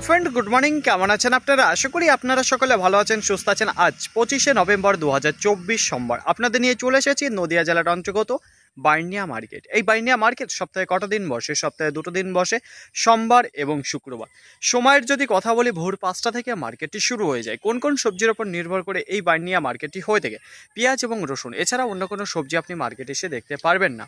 Hello friend good morning কেমন আছেন আপনারা আশা করি আপনারা সকলে ভালো আছেন সুস্থ আছেন আজ পঁচিশে নভেম্বর দু হাজার সোমবার আপনাদের নিয়ে চলে এসেছি নদিয়া জেলার অন্তর্গত বাইর্নিয়া মার্কেট এই বাইর্নিয়া মার্কেট সপ্তাহে কটা দিন বসে সপ্তাহে দুটো দিন বসে সোমবার এবং শুক্রবার সময়ের যদি কথা বলি ভোর পাঁচটা থেকে মার্কেটটি শুরু হয়ে যায় কোন কোন সবজির ওপর নির্ভর করে এই বাইর্নিয়া মার্কেটটি হয়ে থাকে পেঁয়াজ এবং রসুন এছাড়া অন্য কোনো সবজি আপনি মার্কেটে এসে দেখতে পারবেন না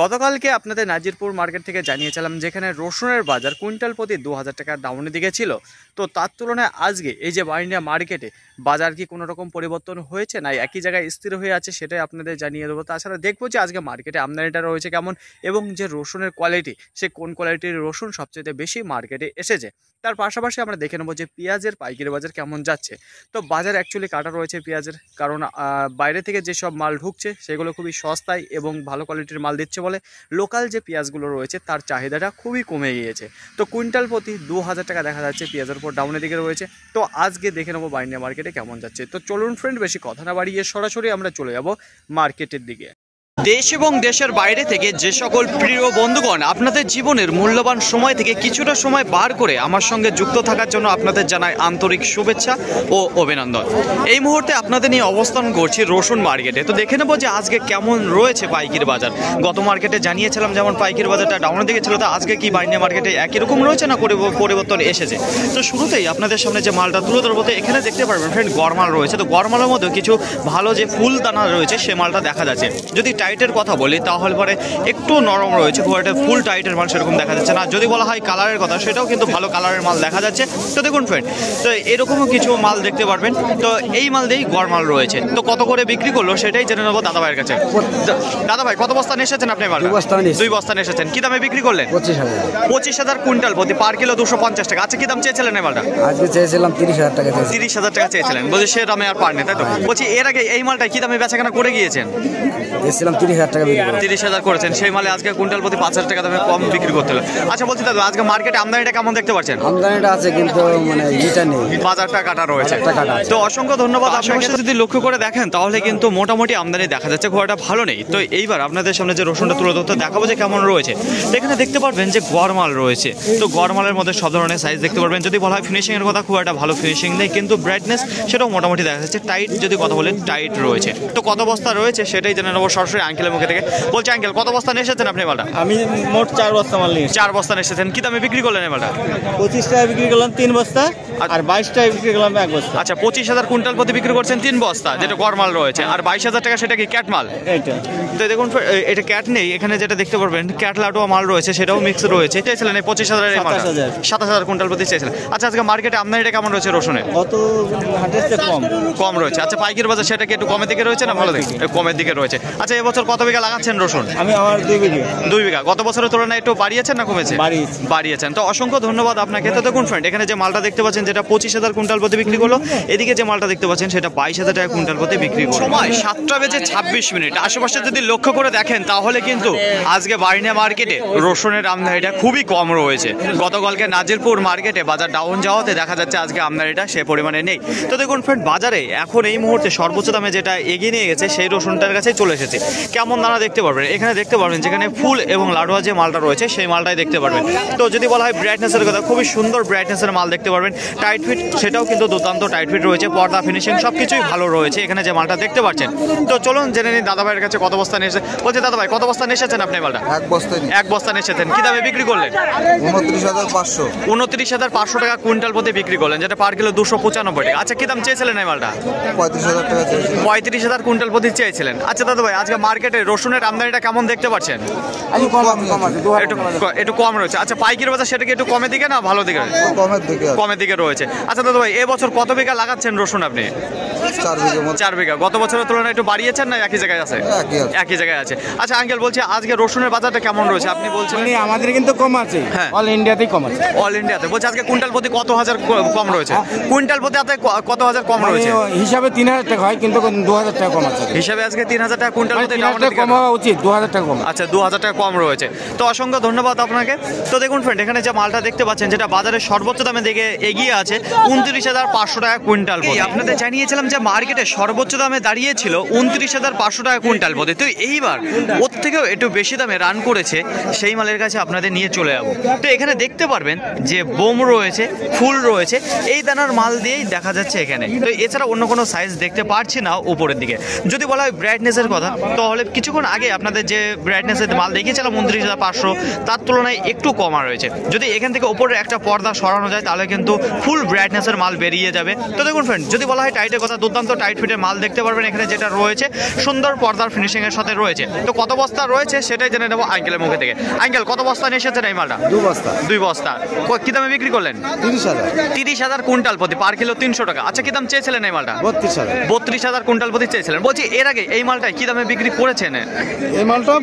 গতকালকে আপনাদের নাজিরপুর মার্কেট থেকে জানিয়েছিলাম যেখানে রসুনের বাজার কুইন্টাল প্রতি দু হাজার টাকার দামনে দিকে ছিল তো তার তুলনায় আজকে এই যে বাইন্ডিয়া মার্কেটে বাজার কি কোনো রকম পরিবর্তন হয়েছে না একই জায়গায় স্থির হয়ে আছে সেটাই আপনাদের জানিয়ে দেবো তাছাড়া দেখবো যে আজকে মার্কেটে আমদানিটা রয়েছে কেমন এবং যে রসুনের কোয়ালিটি সে কোন কোয়ালিটির রসুন সবচেয়ে বেশি মার্কেটে এসেছে তার পাশাপাশি আমরা দেখে নেবো যে পেঁয়াজের পাইকারি বাজার কেমন যাচ্ছে তো বাজার অ্যাকচুয়ালি কাটা রয়েছে পেঁয়াজের কারণ বাইরে থেকে যেসব মাল ঢুকছে সেগুলো খুবই সস্তায় এবং ভালো কোয়ালিটির মাল দিচ্ছে বলে লোকাল যে পেঁয়াজগুলো রয়েছে তার চাহিদাটা খুবই কমে গিয়েছে তো কুইন্টাল প্রতি দু হাজার টাকা দেখা যাচ্ছে পেঁয়াজের উপর ডাউনের দিকে রয়েছে তো আজকে দেখে নেবো বাইন্ডিয়া মার্কেটে কেমন যাচ্ছে তো চলুন ফ্রেন্ড বেশি কথা না বাড়িয়ে সরাসরি আমরা চলে যাব মার্কেটের দিকে দেশ এবং দেশের বাইরে থেকে যে সকল প্রিয় বন্ধুগণ আপনাদের জীবনের মূল্যবান সময় থেকে কিছুটা সময় বার করে আমার সঙ্গে যুক্ত থাকার জন্য আপনাদের জানাই আন্তরিক শুভেচ্ছা ও অভিনন্দন এই মুহূর্তে আপনাদের নিয়ে অবস্থান করছি রসুন মার্কেটে তো দেখে নেবো যে আজকে কেমন রয়েছে পাইকির বাজার গত মার্কেটে জানিয়েছিলাম যেমন পাইকির বাজারটা ডাউনের দিকে ছিল তো আজকে কি বাইনে মার্কেটে একই রকম রয়েছে না পরিবর্তন এসেছে তো শুরুতেই আপনাদের সামনে যে মালটা তুলে ধরবো তো এখানে দেখতে পারবেন ফ্রেন্ড গরমাল রয়েছে তো গরমালের মধ্যে কিছু ভালো যে ফুল দানা রয়েছে সে মালটা দেখা যাচ্ছে যদি টাইটের কথা বলি তাহলে পরে একটু নরম রয়েছে খুব একটা ফুল টাইটের মাল সেরকম দেখা যাচ্ছে না যদি বলা হয় কালারের কথা সেটাও কিন্তু ভালো কালারের মাল দেখা যাচ্ছে তো দেখুন ফ্রেন্ড তো এরকমও কিছু মাল দেখতে পারবেন তো এই মাল দিয়েই গড় মাল রয়েছে তো কত করে বিক্রি করলো সেটাই জেনে নেবো দাদা ভাইয়ের কাছে দাদা ভাই কত বস্তা এসেছেন আপনি মাল দুই বস্তা এসেছেন কি দামে বিক্রি করলেন পঁচিশ হাজার কুইন্টাল প্রতি পার কিলো দুশো পঞ্চাশ টাকা আচ্ছা কি দাম চেয়েছিলেন এই মালটা আজকে চেয়েছিলাম তিরিশ হাজার টাকা তিরিশ হাজার টাকা চেয়েছিলেন বলছি সে দামে আর নেই তাই তো হ্যাঁ। বলছি এর আগে এই মালটা কি দামে বেচা কেনা করে গিয়েছেন কুইন্টাল তিরিশ হাজার টাকা তিরিশ হাজার করেছেন সেই মালে আজকে কুইন্টাল প্রতি পাঁচ হাজার টাকা দামে কম বিক্রি করতে হলো আচ্ছা বলছি দাদা আজকে মার্কেটে আমদানিটা কেমন দেখতে পাচ্ছেন আমদানিটা আছে কিন্তু মানে ইটা নেই বাজারটা কাটা রয়েছে তো অসংখ্য ধন্যবাদ আশেপাশে আচ্ছা, যদি লক্ষ্য করে দেখেন তাহলে কিন্তু মোটামুটি আমদানি দেখা যাচ্ছে ঘোড়াটা ভালো নেই তো এইবার আপনাদের সামনে যে রসুনটা তুলে ধরতে দেখাবো যে কেমন রয়েছে এখানে দেখতে পারবেন যে মাল রয়েছে তো মালের মধ্যে সব ধরনের সাইজ দেখতে পারবেন যদি বলা হয় ফিনিশিংয়ের কথা খুব একটা ভালো ফিনিশিং নেই কিন্তু ব্রাইটনেস সেটাও মোটামুটি দেখা যাচ্ছে টাইট যদি কথা বলেন টাইট রয়েছে তো কত বস্তা রয়েছে সেটাই জেনে নেবো সরাসরি আঙ্কেলের মুখে থেকে বলছে আঙ্কেল কত বস্তা নিয়ে এসেছেন আপনি মালটা আমি মোট চার বস্তা মাল নিয়ে চার বস্তা নিয়ে এসেছেন কি দামে বিক্রি করলেন মালটা পঁচিশ টাকা বিক্রি করলাম তিন বস্তা আচ্ছা। আর বাইশ টাকা বিক্রি করলাম এক বস্তা আচ্ছা পঁচিশ হাজার কুইন্টাল প্রতি বিক্রি করছেন তিন বস্তা যেটা গড় মাল রয়েছে আর বাইশ হাজার টাকা সেটা কি ক্যাট এটা তো দেখুন এটা ক্যাট নেই এখানে যেটা দেখতে পারবেন ক্যাট লাটুয়া মাল রয়েছে সেটাও মিক্স রয়েছে চেয়েছিলেন এই পঁচিশ হাজারের মাল সাতাশ হাজার কুইন্টাল প্রতি চেয়েছিলেন আচ্ছা আজকে মার্কেটে এটা কেমন রয়েছে রসুনে কত কম কম রয়েছে আচ্ছা পাইকির বাজার সেটা কি একটু কমের দিকে রয়েছে না ভালো দেখে কমের দিকে রয়েছে আচ্ছা এবার বছর কত বিঘা লাগাচ্ছেন রসুন আমি আমার দুই বিঘা দুই বিঘা গত বছরের তুলনায় একটু বাড়িয়েছেন না কমেছে বাড়িয়েছেন তো অসংখ্য ধন্যবাদ আপনাকে তো দেখুন ফ্রেন্ড এখানে যে মালটা দেখতে পাচ্ছেন যেটা পঁচিশ হাজার কুইন্টাল প্রতি বিক্রি করলো এদিকে যে মালটা দেখতে পাচ্ছেন সেটা বাইশ হাজার টাকা কুইন্টাল প্রতি বিক্রি করলো সময় সাতটা বেজে ছাব্বিশ মিনিট আশেপাশে যদি লক্ষ্য করে দেখেন তাহলে কিন্তু আজকে বারিনা মার্কেটে রসুনের আমদানিটা খুবই কম রয়েছে গতকালকে নাজিরপুর মার্কেটে বাজার ডাউন যাওয়াতে দেখা যাচ্ছে আজকে আমদানিটা সে পরিমাণে নেই তো দেখুন ফ্রেন্ড বাজারে এখন এই মুহূর্তে সর্বোচ্চ দামে যেটা এগিয়ে নিয়ে গেছে সেই রসুনটার কাছে চলে এসেছে কেমন দানা দেখতে পারবেন এখানে দেখতে পারবেন যেখানে ফুল এবং লাডুয়া যে মালটা রয়েছে সেই মালটাই দেখতে পারবেন তো যদি বলা হয় ব্রাইটনেসের কথা খুবই সুন্দর ব্রাইটনেসের মাল দেখতে পারবেন টাইট ফিট সেটাও কিন্তু দুর্দান্ত টাইট ফিট রয়েছে পর্দা ফিনিশিং সব কিছুই ভালো রয়েছে এখানে যে মালটা দেখতে পাচ্ছেন তো চলুন জেনে নিন দাদা ভাইয়ের কাছে কত বস্তা এসে বলছে দাদা ভাই কত বস্তা এসেছেন আপনি মালটা এক বস্তা এক বস্তা এসেছেন কি দামে বিক্রি করলেন উনত্রিশ হাজার পাঁচশো উনত্রিশ হাজার পাঁচশো টাকা কুইন্টাল প্রতি বিক্রি করলেন যেটা পার কিলো দুশো পঁচানব্বই টাকা আচ্ছা কি দাম চেয়েছিলেন এই মালটা পঁয়ত্রিশ হাজার টাকা পঁয়ত্রিশ হাজার কুইন্টাল প্রতি চেয়েছিলেন আচ্ছা দাদা ভাই আজকে মার্কেটে রসুনের আমদানিটা কেমন দেখতে পাচ্ছেন একটু কম রয়েছে আচ্ছা পাইকির বাজার সেটা কি একটু কমের দিকে না ভালো দিকে কমের দিকে কমের দিকে রয়েছে আচ্ছা দাদা ভাই এবছর কত বিঘা লাগাচ্ছেন রসুন আপনি আচ্ছা দু হাজার টাকা কম রয়েছে তো অসংখ্য ধন্যবাদ আপনাকে তো দেখুন ফ্রেন্ড এখানে যে মালটা দেখতে পাচ্ছেন যেটা বাজারে সর্বোচ্চ দামে দিকে এগিয়ে আছে উনত্রিশ হাজার পাঁচশো টাকা কুইন্টাল আপনাদের জানিয়েছিলাম যে মার্কেটে সর্বোচ্চ দামে দাঁড়িয়েছিল উনত্রিশ হাজার পাঁচশো টাকা কুইন্টাল পদে তো এইবার ওর থেকেও একটু বেশি দামে রান করেছে সেই মালের কাছে আপনাদের নিয়ে চলে যাবো তো এখানে দেখতে পারবেন যে বোম রয়েছে ফুল রয়েছে এই দানার মাল দিয়েই দেখা যাচ্ছে এখানে তো এছাড়া অন্য কোনো সাইজ দেখতে পারছি না উপরের দিকে যদি বলা হয় ব্রাইটনেসের কথা তাহলে কিছুক্ষণ আগে আপনাদের যে ব্রাইটনেসের মাল দেখিয়েছিলাম উনত্রিশ হাজার পাঁচশো তার তুলনায় একটু কমা রয়েছে যদি এখান থেকে ওপরে একটা পর্দা সরানো যায় তাহলে কিন্তু ফুল ব্রাইটনেসের মাল বেরিয়ে যাবে তো দেখুন ফ্রেন্ড যদি বলা হয় টাইটের কথা দুর্দান্ত টাইট ফিটের মাল দেখতে পারবেন এখানে যেটা রয়েছে সুন্দর পর্দার ফিনিশিংয়ের সাথে রয়েছে তো কত বস্তা রয়েছে সেটাই জেনে নেবো আঙ্কেলের মুখে থেকে আঙ্কেল কত বস্তা নিয়ে এসেছেন এই মালটা দু বস্তা দুই বস্তা কি দামে বিক্রি করলেন তিরিশ হাজার তিরিশ হাজার কুইন্টাল প্রতি পার কিলো তিনশো টাকা আচ্ছা কি দাম চেয়েছিলেন এই মালটা বত্রিশ হাজার বত্রিশ হাজার কুইন্টাল প্রতি চেয়েছিলেন বলছি এর আগে এই মালটায় কি দামে বিক্রি করেছেন এই মালটা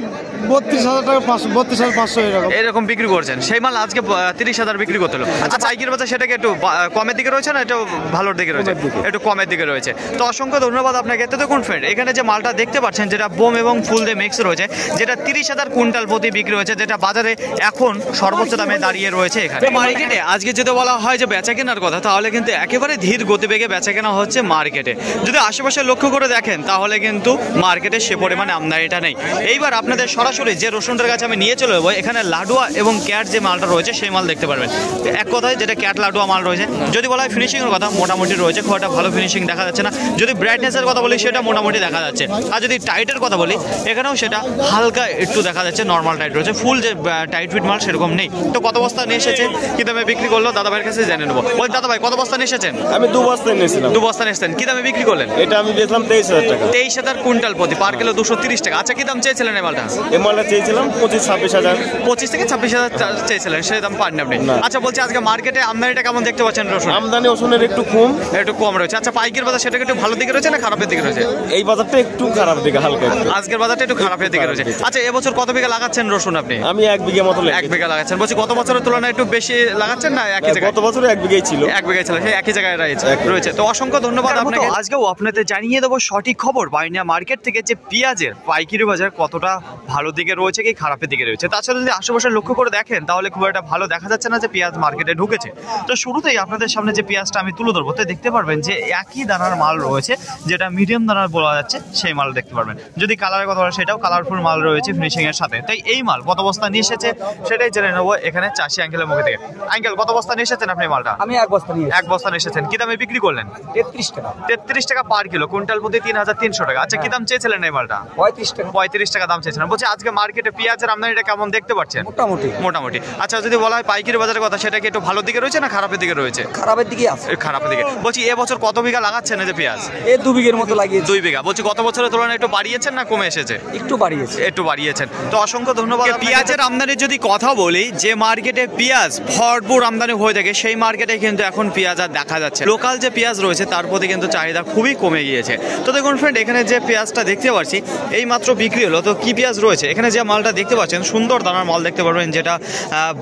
বত্রিশ হাজার টাকা পাঁচশো বত্রিশ হাজার পাঁচশো এরকম এরকম বিক্রি করছেন সেই মাল আজকে তিরিশ হাজার বিক্রি করতে হলো আচ্ছা আইকির আচ্ছা, বাজার সেটাকে একটু কমের দিকে রয়েছে না একটু ভালোর দিকে রয়েছে একটু কমের দিকে রয়েছে তো অসংখ্য ধন্যবাদ আপনাকে এতে তো কোন ফ্রেন্ড এখানে যে মালটা দেখতে পাচ্ছেন যেটা বোম এবং ফুল দিয়ে মিক্স রয়েছে যেটা তিরিশ হাজার কুইন্টাল প্রতি বিক্রি হয়েছে যেটা বাজারে এখন সর্বোচ্চ দামে দাঁড়িয়ে রয়েছে এখানে মার্কেটে আজকে যদি বলা হয় যে বেচা কেনার কথা তাহলে কিন্তু একেবারে ধীর গতিবেগে বেচা কেনা হচ্ছে মার্কেটে যদি আশেপাশে লক্ষ্য করে দেখেন তাহলে কিন্তু মার্কেটে সে পরিমাণে আমদানিটা নেই এইবার আপনাদের সরাসরি যে রসুনটার কাছে আমি নিয়ে চলে যাবো এখানে লাডুয়া এবং ক্যাট যে মালটা রয়েছে সেই মাল দেখতে পারবেন এক কথায় যেটা ক্যাট লাডুয়া মাল রয়েছে যদি বলা হয় ফিনিশিংয়ের কথা মোটামুটি রয়েছে খুব একটা ভালো ফিনিশিং দেখা যাচ্ছে না না যদি ব্রাইটনেসের কথা বলি সেটা মোটামুটি দেখা যাচ্ছে আর যদি টাইটের কথা বলি এখানেও সেটা হালকা একটু দেখা যাচ্ছে নর্মাল টাইট রয়েছে ফুল যে টাইট ফিট মাল সেরকম নেই তো কত বস্তা নিয়ে এসেছে কি দামে বিক্রি করলো দাদা ভাইয়ের কাছে জেনে নেবো বলছি দাদা ভাই কত বস্তা নিয়ে এসেছেন আমি দু বস্তা নিয়েছিলাম দু বস্তা নিয়েছেন কি দামে বিক্রি করলেন এটা আমি দেখলাম তেইশ হাজার টাকা তেইশ হাজার কুইন্টাল প্রতি পার কিলো দুশো তিরিশ টাকা আচ্ছা কি দাম চেয়েছিলেন এই মালটা এই মালটা চেয়েছিলাম পঁচিশ ছাব্বিশ হাজার পঁচিশ থেকে ছাব্বিশ হাজার চেয়েছিলেন সেই দাম পান আপনি আচ্ছা বলছি আজকে মার্কেটে আমদানিটা কেমন দেখতে পাচ্ছেন রসুন আমদানি রসুনের একটু কম একটু কম রয়েছে আচ্ছা পাইকের বাজার সেটা বাজারটা একটু ভালো দিকে রয়েছে না খারাপের দিকে রয়েছে এই বাজারটা একটু খারাপ দিকে হালকা আজকের বাজারটা একটু খারাপের দিকে রয়েছে আচ্ছা এবছর কত বিঘা লাগাচ্ছেন রসুন আপনি আমি এক বিঘা মতো এক বিঘা লাগাচ্ছেন বলছি গত বছরের তুলনায় একটু বেশি লাগাচ্ছেন না একই জায়গায় গত এক বিঘাই ছিল এক বিঘাই ছিল সেই একই জায়গায় রয়েছে তো অসংখ্য ধন্যবাদ আপনাকে আজকেও আপনাদের জানিয়ে দেবো সঠিক খবর বাইনা মার্কেট থেকে যে পেঁয়াজের পাইকারি বাজার কতটা ভালো দিকে রয়েছে কি খারাপের দিকে রয়েছে তাছাড়া যদি আশেপাশে লক্ষ্য করে দেখেন তাহলে খুব একটা ভালো দেখা যাচ্ছে না যে পেঁয়াজ মার্কেটে ঢুকেছে তো শুরুতেই আপনাদের সামনে যে পেঁয়াজটা আমি তুলে ধরবো তো দেখতে পারবেন যে একই দানার মাল রয়েছে যেটা মিডিয়াম দানা বলা যাচ্ছে সেই মাল দেখতে পারবেন যদি কালারের কথা বলেন সেটাও কালারফুল মাল রয়েছে ফিনিশিং এর সাথে তাই এই মাল কত বস্তা নিয়ে এসেছে সেটাই জেনে নেবো এখানে চাষি আঙ্কেলের মুখে থেকে আঙ্কেল কত বস্তা নিয়ে এসেছেন আপনি মালটা আমি এক বস্তা নিয়ে এক বস্তা নিয়ে এসেছেন কি দামে বিক্রি করলেন তেত্রিশ টাকা তেত্রিশ টাকা পার কিলো কুইন্টাল প্রতি তিন হাজার তিনশো টাকা আচ্ছা কি হ্যাঁ। দাম চেয়েছিলেন এই মালটা পঁয়ত্রিশ টাকা পঁয়ত্রিশ টাকা দাম চেয়েছিলেন বলছি আজকে মার্কেটে পেঁয়াজের আমদানিটা কেমন দেখতে পাচ্ছেন মোটামুটি মোটামুটি আচ্ছা যদি বলা হয় পাইকারি বাজারের কথা সেটা কি একটু ভালো দিকে রয়েছে না খারাপের দিকে রয়েছে খারাপের দিকে আছে খারাপের দিকে বলছি এবছর কত বিঘা লাগাচ্ছেন এসেছে পেঁয়াজ এ দু বিঘের মতো লাগিয়ে দুই বিঘা বলছি গত বছরের তুলনায় একটু বাড়িয়েছেন না কমে এসেছে একটু বাড়িয়েছে একটু বাড়িয়েছেন তো অসংখ্য ধন্যবাদ পেঁয়াজের আমদানির যদি কথা বলি যে মার্কেটে পেঁয়াজ ভরপুর আমদানি হয়ে থাকে সেই মার্কেটে কিন্তু এখন পেঁয়াজ আর দেখা যাচ্ছে লোকাল যে পেঁয়াজ রয়েছে তার প্রতি কিন্তু চাহিদা খুবই কমে গিয়েছে তো দেখুন ফ্রেন্ড এখানে যে পেঁয়াজটা দেখতে পাচ্ছি এই মাত্র বিক্রি হলো তো কি পেঁয়াজ রয়েছে এখানে যে মালটা দেখতে পাচ্ছেন সুন্দর দানার মাল দেখতে পারবেন যেটা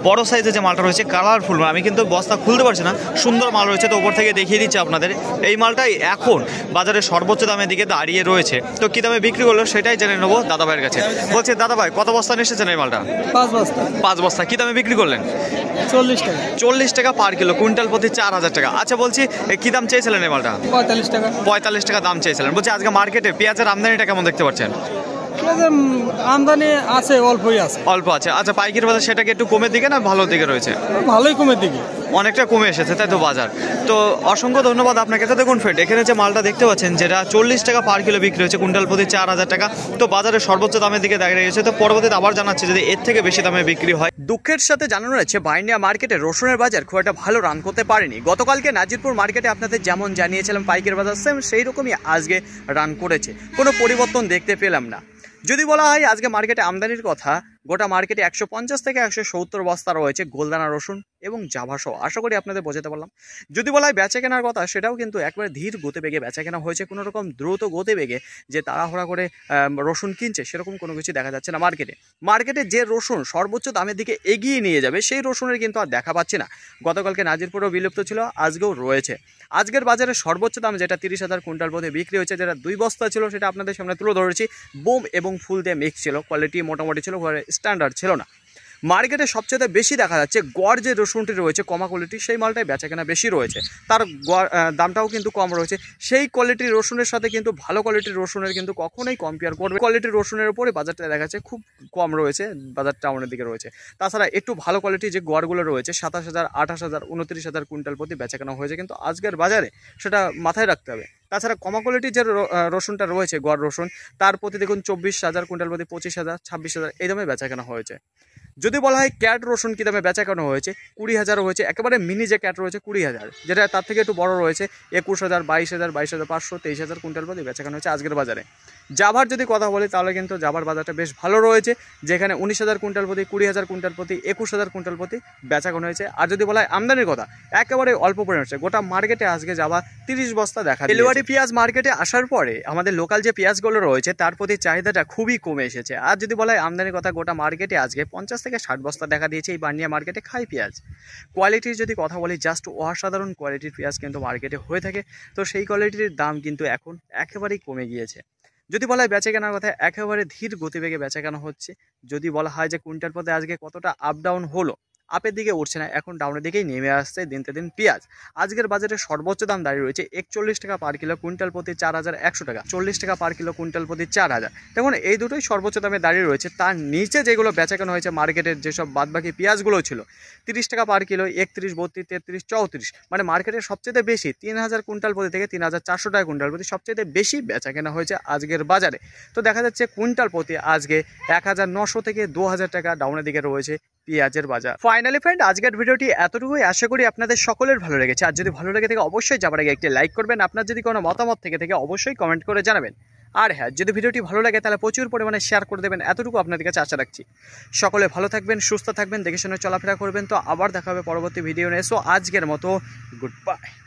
বড় সাইজের যে মালটা রয়েছে কালারফুল আমি কিন্তু বস্তা খুলতে পারছি না সুন্দর মাল রয়েছে তো ওপর থেকে দেখিয়ে দিচ্ছি আপনাদের এই মালটাই এক এখন বাজারে সর্বোচ্চ দামের দিকে দাঁড়িয়ে রয়েছে তো কী দামে বিক্রি করলো সেটাই জেনে নেবো দাদা ভাইয়ের কাছে বলছে দাদা ভাই কত বস্তা নিয়ে এসেছেন এই মালটা পাঁচ বস্তা পাঁচ বস্তা কী দামে বিক্রি করলেন চল্লিশ টাকা চল্লিশ টাকা পার কিলো কুইন্টাল প্রতি চার হাজার টাকা আচ্ছা বলছি কী দাম চেয়েছিলেন এই মালটা পঁয়তাল্লিশ টাকা পঁয়তাল্লিশ টাকা দাম চেয়েছিলেন বলছি আজকে মার্কেটে পেঁয়াজের আমদানিটা কেমন দেখতে পাচ্ছেন আমদানি আছে অল্পই আছে অল্প আছে আচ্ছা পাইকারি বাজার সেটাকে একটু কমের দিকে না ভালো দিকে রয়েছে ভালোই কমের দিকে অনেকটা কমে এসেছে তাই তো বাজার তো অসংখ্য ধন্যবাদ আপনাকে তো দেখুন ফ্রেন্ড এখানে যে মালটা দেখতে পাচ্ছেন যেটা চল্লিশ টাকা পার কিলো বিক্রি হচ্ছে কুইন্টাল প্রতি চার হাজার টাকা তো বাজারে সর্বোচ্চ দামের দিকে দেখা গেছে তো পরবর্তীতে আবার জানাচ্ছে যদি এর থেকে বেশি দামে বিক্রি হয় দুঃখের সাথে জানানো রয়েছে বাইনিয়া মার্কেটে রসুনের বাজার খুব একটা ভালো রান করতে পারেনি গতকালকে নাজিরপুর মার্কেটে আপনাদের যেমন জানিয়েছিলাম পাইকের বাজার সেম সেই রকমই আজকে রান করেছে কোনো পরিবর্তন দেখতে পেলাম না যদি বলা হয় আজকে মার্কেটে আমদানির কথা গোটা মার্কেটে একশো পঞ্চাশ থেকে একশো সত্তর বস্তা রয়েছে গোলদানা রসুন এবং জাভাসহ আশা করি আপনাদের বোঝাতে পারলাম যদি বলা হয় বেচা কেনার কথা সেটাও কিন্তু একবারে ধীর গতি বেগে বেচা কেনা হয়েছে কোনো রকম দ্রুত গতি বেগে যে তাড়াহুড়া করে রসুন কিনছে সেরকম কোনো কিছু দেখা যাচ্ছে না মার্কেটে মার্কেটে যে রসুন সর্বোচ্চ দামের দিকে এগিয়ে নিয়ে যাবে সেই রসুনের কিন্তু আর দেখা পাচ্ছে না গতকালকে নাজিরপুরেও বিলুপ্ত ছিল আজকেও রয়েছে আজকের বাজারে সর্বোচ্চ দাম যেটা তিরিশ হাজার কুইন্টাল পথে বিক্রি হয়েছে যেটা দুই বস্তা ছিল সেটা আপনাদের সামনে তুলে ধরেছি বোম এবং ফুল দিয়ে মিক্স ছিল কোয়ালিটি মোটামুটি ছিল স্ট্যান্ডার্ড ছিল না মার্কেটে সবচেয়ে বেশি দেখা যাচ্ছে গড় যে রসুনটি রয়েছে কমা কোয়ালিটি সেই মালটাই বেচা কেনা বেশি রয়েছে তার দামটাও কিন্তু কম রয়েছে সেই কোয়ালিটির রসুনের সাথে কিন্তু ভালো কোয়ালিটির রসুনের কিন্তু কখনোই কম্পেয়ার করবে কোয়ালিটির রসুনের উপরে বাজারটা দেখা যাচ্ছে খুব কম রয়েছে বাজার টাউনের দিকে রয়েছে তাছাড়া একটু ভালো কোয়ালিটির যে গড়গুলো রয়েছে সাতাশ হাজার আঠাশ হাজার উনত্রিশ হাজার কুইন্টাল প্রতি বেচা কেনা হয়েছে কিন্তু আজকের বাজারে সেটা মাথায় রাখতে হবে তাছাড়া কমা কোয়ালিটির যে রসুনটা রয়েছে গড় রসুন তার প্রতি দেখুন চব্বিশ হাজার কুইন্টাল প্রতি পঁচিশ হাজার ছাব্বিশ হাজার এই দামে বেচা কেনা হয়েছে যদি বলা হয় ক্যাট রসুন কী দামে বেচাকানো হয়েছে কুড়ি হাজারও হয়েছে একেবারে মিনি যে ক্যাট রয়েছে কুড়ি হাজার যেটা তার থেকে একটু বড় রয়েছে একুশ হাজার বাইশ হাজার বাইশ হাজার পাঁচশো তেইশ হাজার কুইন্টাল প্রতি বেচাকানো হয়েছে আজকের বাজারে জাভার যদি কথা বলি তাহলে কিন্তু জাভার বাজারটা বেশ ভালো রয়েছে যেখানে উনিশ হাজার কুইন্টাল প্রতি কুড়ি হাজার কুইন্টাল প্রতি একুশ হাজার কুইন্টাল প্রতি বেচাকানো হয়েছে আর যদি বলা হয় আমদানির কথা একেবারে অল্প পরিমাণ হচ্ছে গোটা মার্কেটে আজকে যাওয়া তিরিশ বস্তা দেখা ডেলিভারি পেঁয়াজ মার্কেটে আসার পরে আমাদের লোকাল যে পেঁয়াজগুলো রয়েছে তার প্রতি চাহিদাটা খুবই কমে এসেছে আর যদি বলা হয় আমদানির কথা গোটা মার্কেটে আজকে পঞ্চাশ থেকে ষাট বস্তা দেখা দিয়েছে এই বানিয়া মার্কেটে খাই পেঁয়াজ কোয়ালিটির যদি কথা বলি জাস্ট অসাধারণ কোয়ালিটির পেঁয়াজ কিন্তু মার্কেটে হয়ে থাকে তো সেই কোয়ালিটির দাম কিন্তু এখন একেবারেই কমে গিয়েছে যদি বলা হয় বেচা কেনার কথা একেবারে ধীর গতিবেগে বেচা কেনা হচ্ছে যদি বলা হয় যে কুইন্টাল পথে আজকে কতটা আপ ডাউন হলো আপের দিকে উঠছে না এখন ডাউনের দিকেই নেমে আসছে দিনতে দিন পেঁয়াজ আজকের বাজারে সর্বোচ্চ দাম দাঁড়িয়ে রয়েছে একচল্লিশ টাকা পার কিলো কুইন্টাল প্রতি চার হাজার একশো টাকা চল্লিশ টাকা পার কিলো কুইন্টাল প্রতি চার হাজার দেখুন এই দুটোই সর্বোচ্চ দামে দাঁড়িয়ে রয়েছে তার নিচে যেগুলো বেচাকেনা হয়েছে মার্কেটের যেসব বাদবাকি পেঁয়াজগুলো ছিল তিরিশ টাকা পার কিলো একত্রিশ বত্রিশ তেত্রিশ চৌত্রিশ মানে মার্কেটের সবচেয়ে বেশি তিন হাজার কুইন্টাল প্রতি থেকে তিন হাজার চারশো টাকা কুইন্টাল প্রতি সবচেয়ে বেশি বেচাকেনা হয়েছে আজকের বাজারে তো দেখা যাচ্ছে কুইন্টাল প্রতি আজকে এক হাজার নশো থেকে দু হাজার টাকা ডাউনের দিকে রয়েছে পেঁয়াজের বাজার ফাইনালি ফ্রেন্ড আজকের ভিডিওটি এতটুকুই আশা করি আপনাদের সকলের ভালো লেগেছে আর যদি ভালো লেগে থাকে অবশ্যই যাবার আগে একটি লাইক করবেন আপনার যদি কোনো মতামত থেকে থেকে অবশ্যই কমেন্ট করে জানাবেন আর হ্যাঁ যদি ভিডিওটি ভালো লাগে তাহলে প্রচুর পরিমাণে শেয়ার করে দেবেন এতটুকু আপনাদের কাছে আশা রাখছি সকলে ভালো থাকবেন সুস্থ থাকবেন দেখে শুনে চলাফেরা করবেন তো আবার দেখা হবে পরবর্তী ভিডিও নিয়ে সো আজকের মতো গুড বাই